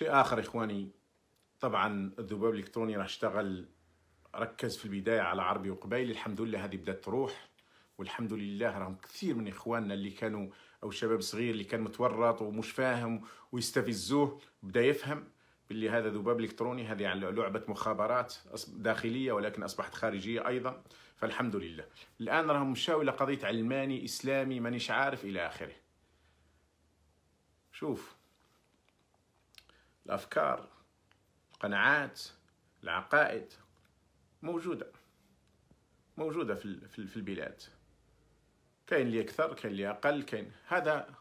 شيء اخر اخواني طبعا الذباب الالكتروني راح اشتغل ركز في البدايه على عربي وقبايلي الحمد لله هذه بدات تروح والحمد لله راهم كثير من اخواننا اللي كانوا او شباب صغير اللي كان متورط ومش فاهم ويستفزوه بدا يفهم باللي هذا ذباب الكتروني هذه يعني لعبه مخابرات داخليه ولكن اصبحت خارجيه ايضا فالحمد لله الان راهم مشاو الى قضيه علماني اسلامي مانيش عارف الى اخره شوف الأفكار القناعات العقائد موجودة موجودة في البلاد كاين اللي أكثر كاين اللي أقل كاين هذا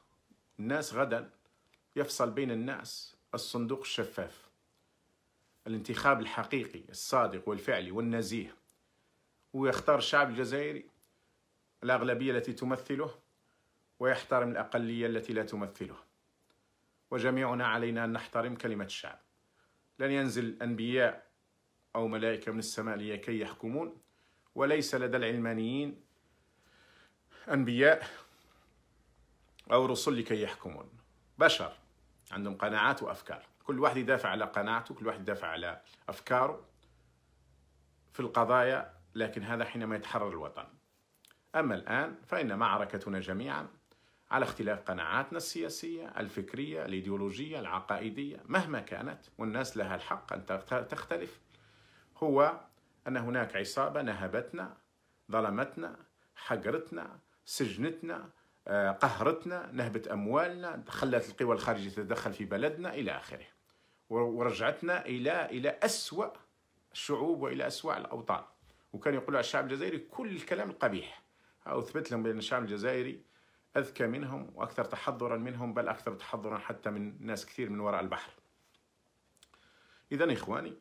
الناس غدا يفصل بين الناس الصندوق الشفاف الانتخاب الحقيقي الصادق والفعلي والنزيه ويختار الشعب الجزائري الأغلبية التي تمثله ويحترم الأقلية التي لا تمثله وجميعنا علينا أن نحترم كلمة الشعب لن ينزل أنبياء أو ملائكة من السماء لكي يحكمون وليس لدى العلمانيين أنبياء أو رسل لكي يحكمون بشر عندهم قناعات وأفكار كل واحد يدافع على قناعته كل واحد يدافع على أفكاره في القضايا لكن هذا حينما يتحرر الوطن أما الآن فإن معركتنا جميعا على اختلاف قناعاتنا السياسية الفكرية الإيديولوجية العقائدية مهما كانت والناس لها الحق أن تختلف هو أن هناك عصابة نهبتنا ظلمتنا حقرتنا سجنتنا آه، قهرتنا نهبت أموالنا خلت القوى الخارجية تتدخل في بلدنا إلى آخره ورجعتنا إلى إلى أسوأ الشعوب وإلى أسوأ الأوطان وكان يقول على الشعب الجزائري كل الكلام القبيح أو أثبت لهم بأن الشعب الجزائري أذكى منهم وأكثر تحضرا منهم بل أكثر تحضرا حتى من ناس كثير من وراء البحر إذا إخواني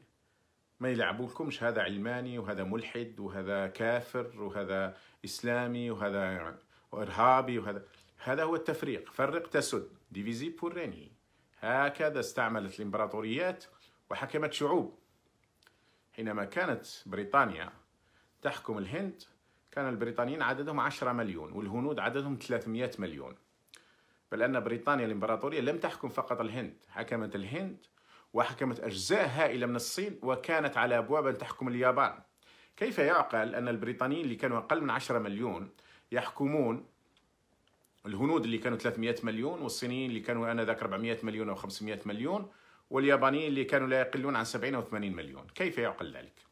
ما يلعبولكمش هذا علماني وهذا ملحد وهذا كافر وهذا إسلامي وهذا إرهابي وهذا هذا هو التفريق فرق تسد ديفيزي بور ريني هكذا استعملت الإمبراطوريات وحكمت شعوب حينما كانت بريطانيا تحكم الهند كان البريطانيين عددهم 10 مليون والهنود عددهم 300 مليون بل أن بريطانيا الإمبراطورية لم تحكم فقط الهند حكمت الهند وحكمت أجزاء هائلة من الصين وكانت على أبواب أن تحكم اليابان كيف يعقل أن البريطانيين اللي كانوا أقل من 10 مليون يحكمون الهنود اللي كانوا 300 مليون والصينيين اللي كانوا آنذاك 400 مليون أو 500 مليون واليابانيين اللي كانوا لا يقلون عن 70 أو 80 مليون كيف يعقل ذلك؟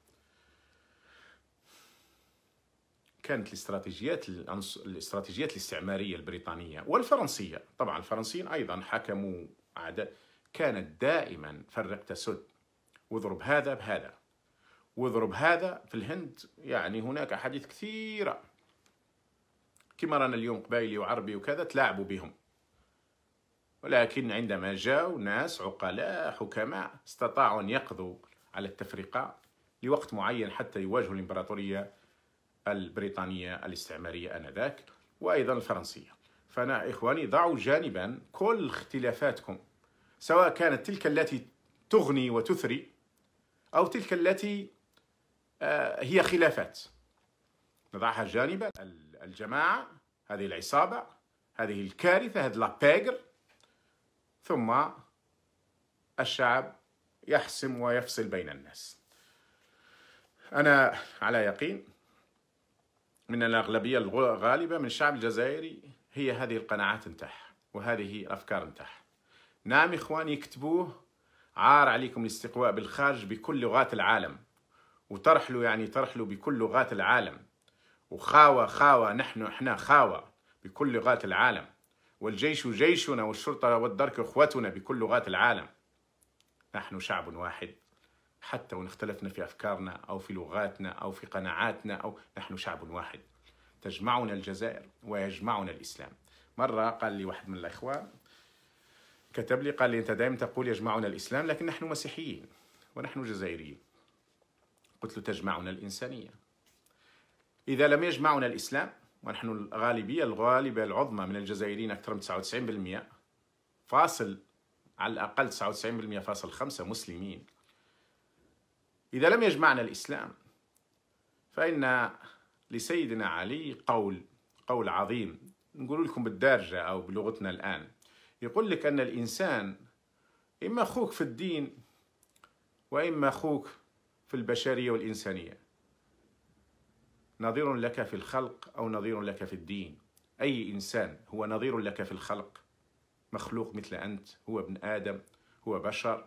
كانت الاستراتيجيات الاستراتيجيات الاستعماريه البريطانيه والفرنسيه طبعا الفرنسيين ايضا حكموا عدد كانت دائما فرق تسد واضرب هذا بهذا واضرب هذا في الهند يعني هناك احاديث كثيره كما رانا اليوم قبايلي وعربي وكذا تلاعبوا بهم ولكن عندما جاءوا ناس عقلاء حكماء استطاعوا ان يقضوا على التفرقه لوقت معين حتى يواجهوا الامبراطوريه البريطانية الاستعمارية آنذاك وأيضا الفرنسية فأنا إخواني ضعوا جانبا كل اختلافاتكم سواء كانت تلك التي تغني وتثري أو تلك التي آه، هي خلافات نضعها جانبا الجماعة هذه العصابة هذه الكارثة هذه لابيغر ثم الشعب يحسم ويفصل بين الناس أنا على يقين من الأغلبية الغالبة من الشعب الجزائري هي هذه القناعات نتاعها وهذه الأفكار نتاعها نعم إخواني يكتبوه عار عليكم الاستقواء بالخارج بكل لغات العالم وترحلوا يعني ترحلوا بكل لغات العالم وخاوة خاوة نحن احنا خاوة بكل لغات العالم والجيش جيشنا والشرطة والدرك اخوتنا بكل لغات العالم نحن شعب واحد حتى وإن اختلفنا في أفكارنا أو في لغاتنا أو في قناعاتنا أو نحن شعب واحد تجمعنا الجزائر ويجمعنا الإسلام مرة قال لي واحد من الإخوة كتب لي قال لي أنت دائما تقول يجمعنا الإسلام لكن نحن مسيحيين ونحن جزائريين قلت له تجمعنا الإنسانية إذا لم يجمعنا الإسلام ونحن الغالبية الغالبة العظمى من الجزائريين أكثر من 99% فاصل على الأقل 99% فاصل 5 مسلمين إذا لم يجمعنا الإسلام فإن لسيدنا علي قول قول عظيم نقول لكم بالدارجة أو بلغتنا الآن يقول لك أن الإنسان إما أخوك في الدين وإما أخوك في البشرية والإنسانية نظير لك في الخلق أو نظير لك في الدين أي إنسان هو نظير لك في الخلق مخلوق مثل أنت هو ابن آدم هو بشر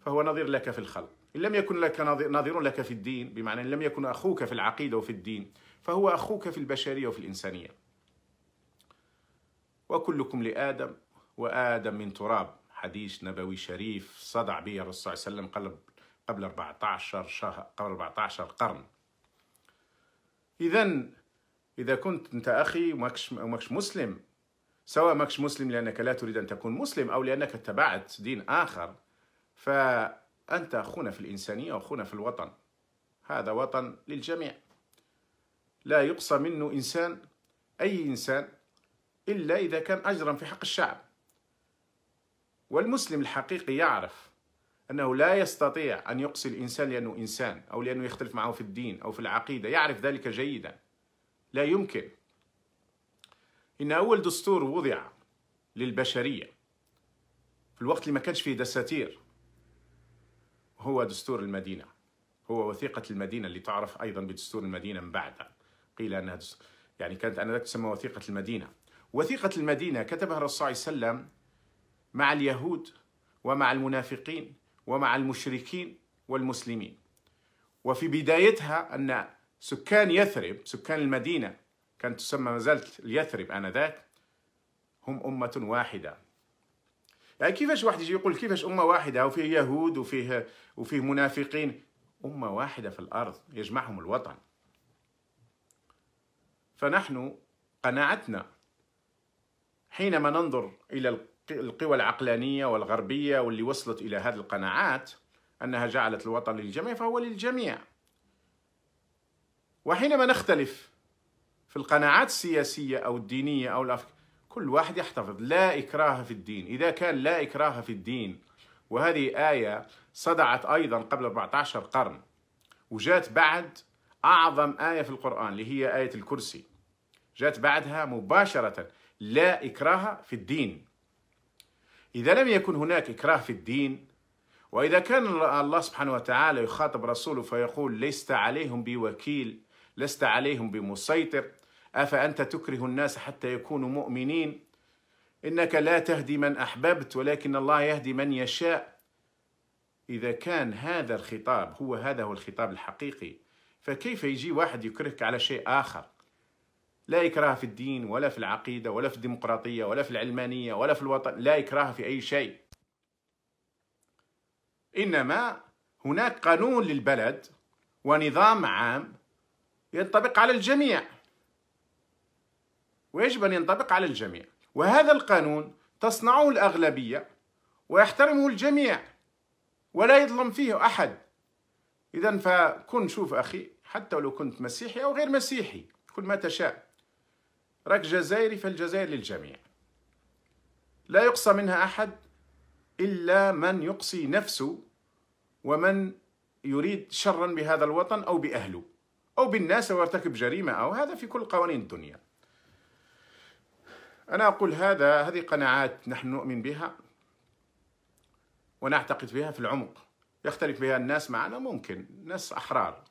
فهو نظير لك في الخلق إن لم يكن لك ناظر لك في الدين بمعنى إن لم يكن أخوك في العقيدة وفي الدين فهو أخوك في البشرية وفي الإنسانية وكلكم لآدم وآدم من تراب حديث نبوي شريف صدع به الرسول صلى الله عليه وسلم قبل قبل 14 شهر قبل 14 قرن إذا إذا كنت أنت أخي وماكش وماكش مسلم سواء ماكش مسلم لأنك لا تريد أن تكون مسلم أو لأنك اتبعت دين آخر ف أنت أخونا في الإنسانية وأخونا في الوطن هذا وطن للجميع لا يقصى منه إنسان أي إنسان إلا إذا كان أجرا في حق الشعب والمسلم الحقيقي يعرف أنه لا يستطيع أن يقصي الإنسان لأنه إنسان أو لأنه يختلف معه في الدين أو في العقيدة يعرف ذلك جيدا لا يمكن إن أول دستور وضع للبشرية في الوقت اللي ما كانش فيه دساتير هو دستور المدينة هو وثيقة المدينة اللي تعرف أيضا بدستور المدينة من بعد قيل أنها دستور يعني كانت آنذاك تسمى وثيقة المدينة وثيقة المدينة كتبها الرسول صلى الله عليه وسلم مع اليهود ومع المنافقين ومع المشركين والمسلمين وفي بدايتها أن سكان يثرب سكان المدينة كانت تسمى ما زالت اليثرب آنذاك هم أمة واحدة يعني كيفاش واحد يجي يقول كيفاش امه واحده وفيه يهود وفيه وفيه منافقين امه واحده في الارض يجمعهم الوطن فنحن قناعتنا حينما ننظر الى القوى العقلانيه والغربيه واللي وصلت الى هذه القناعات انها جعلت الوطن للجميع فهو للجميع وحينما نختلف في القناعات السياسيه او الدينيه او الافكار كل واحد يحتفظ لا إكراه في الدين إذا كان لا إكراه في الدين وهذه آية صدعت أيضا قبل 14 قرن وجات بعد أعظم آية في القرآن اللي هي آية الكرسي جات بعدها مباشرة لا إكراه في الدين إذا لم يكن هناك إكراه في الدين وإذا كان الله سبحانه وتعالى يخاطب رسوله فيقول لست عليهم بوكيل لست عليهم بمسيطر افانت تكره الناس حتى يكونوا مؤمنين انك لا تهدي من احببت ولكن الله يهدي من يشاء اذا كان هذا الخطاب هو هذا هو الخطاب الحقيقي فكيف يجي واحد يكرهك على شيء اخر لا إكراه في الدين ولا في العقيدة ولا في الديمقراطية ولا في العلمانية ولا في الوطن لا إكراه في أي شيء إنما هناك قانون للبلد ونظام عام ينطبق على الجميع ويجب أن ينطبق على الجميع وهذا القانون تصنعه الأغلبية ويحترمه الجميع ولا يظلم فيه أحد إذا فكن شوف أخي حتى لو كنت مسيحي أو غير مسيحي كل ما تشاء راك جزائري فالجزائر للجميع لا يقصى منها أحد إلا من يقصي نفسه ومن يريد شرا بهذا الوطن أو بأهله أو بالناس ويرتكب جريمة أو هذا في كل قوانين الدنيا أنا أقول هذا هذه قناعات نحن نؤمن بها ونعتقد بها في العمق يختلف بها الناس معنا ممكن ناس أحرار